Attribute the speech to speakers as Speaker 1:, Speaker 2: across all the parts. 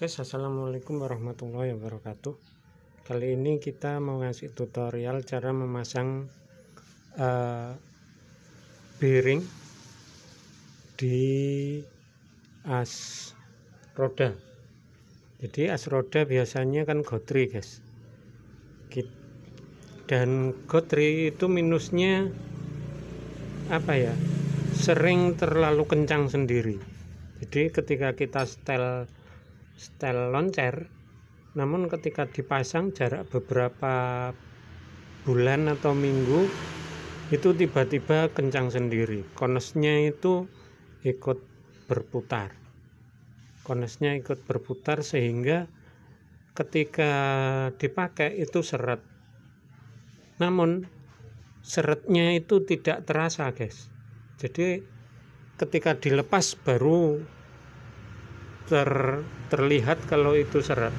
Speaker 1: Guys, assalamualaikum warahmatullahi wabarakatuh kali ini kita mau ngasih tutorial cara memasang uh, bearing di as roda jadi as roda biasanya kan gotri guys dan gotri itu minusnya apa ya sering terlalu kencang sendiri jadi ketika kita setel setel loncer namun ketika dipasang jarak beberapa bulan atau minggu itu tiba-tiba kencang sendiri konesnya itu ikut berputar konesnya ikut berputar sehingga ketika dipakai itu seret namun seretnya itu tidak terasa guys jadi ketika dilepas baru ter, terlihat kalau itu seret.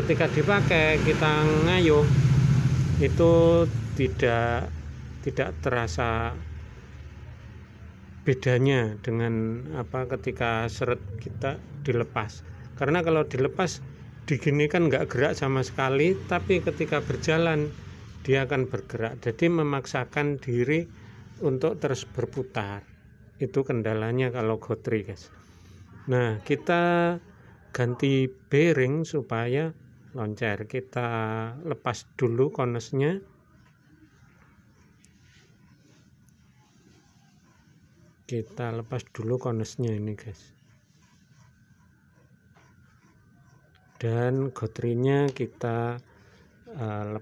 Speaker 1: ketika dipakai kita ngayuh itu tidak tidak terasa bedanya dengan apa ketika seret kita dilepas karena kalau dilepas digini kan nggak gerak sama sekali tapi ketika berjalan dia akan bergerak jadi memaksakan diri untuk terus berputar itu kendalanya kalau gotri guys Nah, kita ganti bearing supaya loncer. Kita lepas dulu konesnya. Kita lepas dulu konesnya ini, guys. Dan gotrinya kita uh,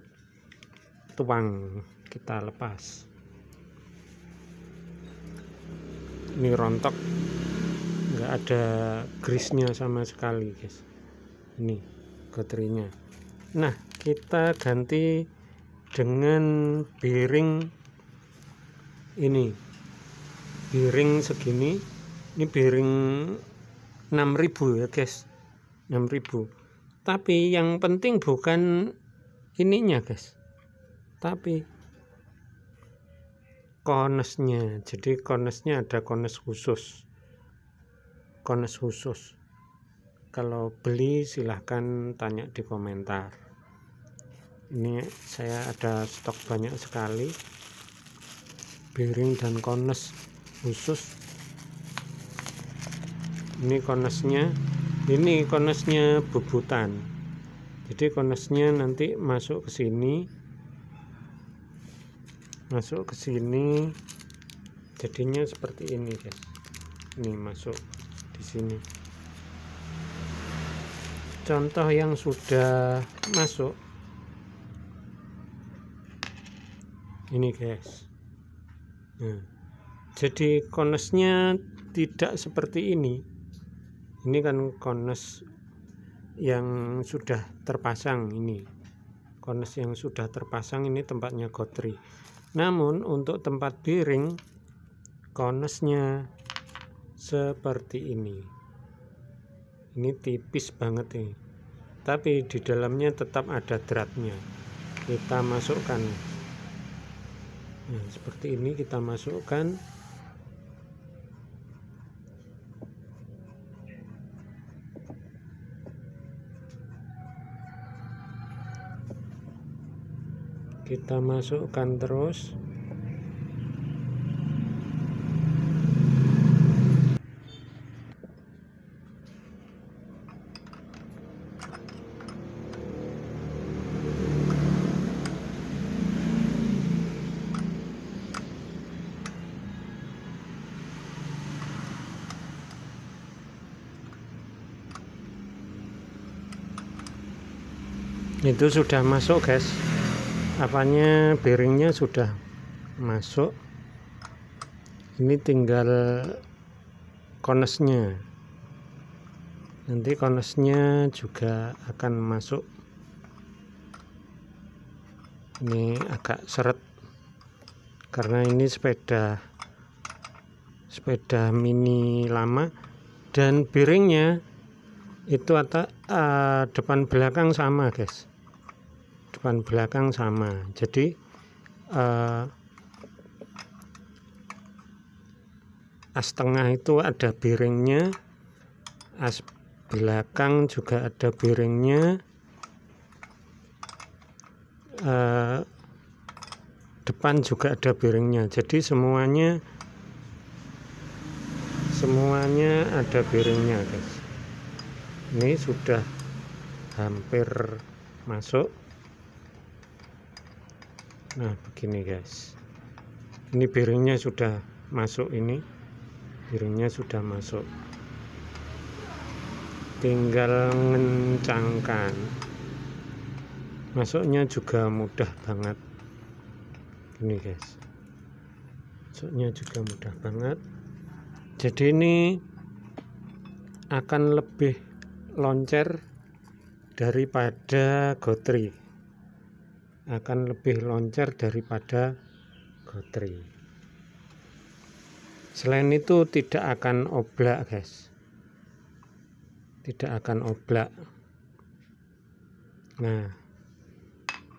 Speaker 1: tuang, kita lepas. Ini rontok nggak ada grease-nya sama sekali guys ini baterainya nah kita ganti dengan bearing ini bearing segini ini bearing 6000 ya guys 6000 tapi yang penting bukan ininya guys tapi konesnya jadi konesnya ada kones khusus kones khusus kalau beli silahkan tanya di komentar ini saya ada stok banyak sekali bearing dan kones khusus ini konesnya ini konesnya bebutan jadi konesnya nanti masuk ke sini masuk ke sini jadinya seperti ini guys ini masuk di sini contoh yang sudah masuk ini guys nah, jadi konesnya tidak seperti ini ini kan kones yang sudah terpasang ini kones yang sudah terpasang ini tempatnya gotri namun untuk tempat piring konesnya seperti ini ini tipis banget nih. tapi di dalamnya tetap ada dratnya kita masukkan nah, seperti ini kita masukkan kita masukkan terus itu sudah masuk guys apanya bearingnya sudah masuk ini tinggal konesnya nanti konesnya juga akan masuk ini agak seret karena ini sepeda sepeda mini lama dan bearingnya itu atau uh, eh, depan belakang sama guys depan belakang sama jadi eh, as tengah itu ada biringnya as belakang juga ada biringnya eh, depan juga ada biringnya jadi semuanya semuanya ada biringnya guys ini sudah hampir masuk nah begini guys ini bearingnya sudah masuk ini bearingnya sudah masuk tinggal ngencangkan masuknya juga mudah banget ini guys masuknya juga mudah banget jadi ini akan lebih loncer daripada gotri akan lebih loncer daripada gotri. Selain itu tidak akan oblak, guys. Tidak akan oblak. Nah,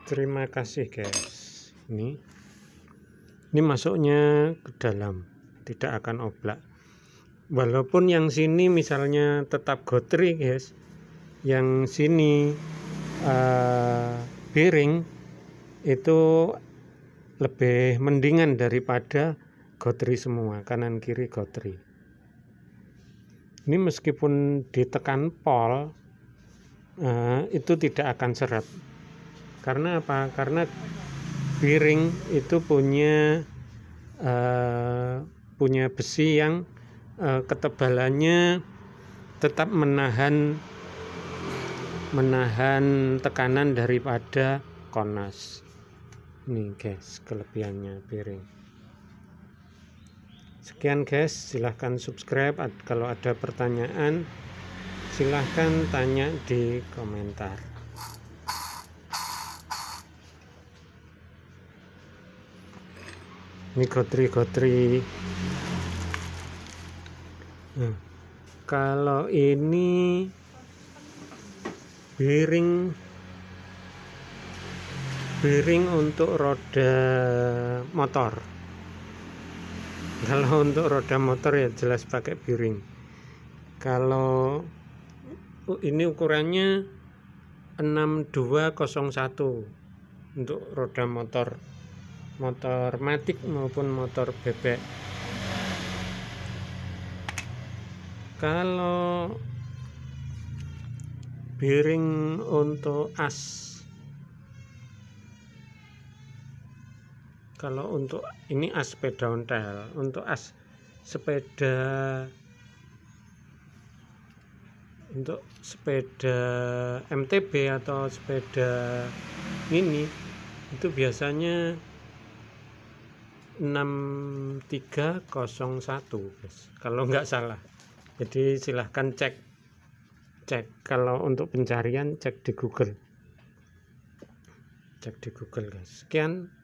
Speaker 1: terima kasih, guys. Ini ini masuknya ke dalam, tidak akan oblak. Walaupun yang sini misalnya tetap gotri, guys. Yang sini uh, piring itu lebih mendingan daripada gotri semua kanan kiri gotri ini meskipun ditekan pol eh, itu tidak akan seret karena apa karena piring itu punya eh, punya besi yang eh, ketebalannya tetap menahan menahan tekanan daripada konas nih guys kelebihannya piring sekian guys silahkan subscribe kalau ada pertanyaan silahkan tanya di komentar ini gotri gotri nah, kalau ini piring bearing untuk roda motor kalau untuk roda motor ya jelas pakai bearing kalau ini ukurannya 6201 untuk roda motor motor matik maupun motor bebek kalau bearing untuk as kalau untuk ini as sepeda ontel untuk as sepeda untuk sepeda MTB atau sepeda mini itu biasanya 6301 guys kalau nggak salah jadi silahkan cek cek kalau untuk pencarian cek di Google cek di Google guys sekian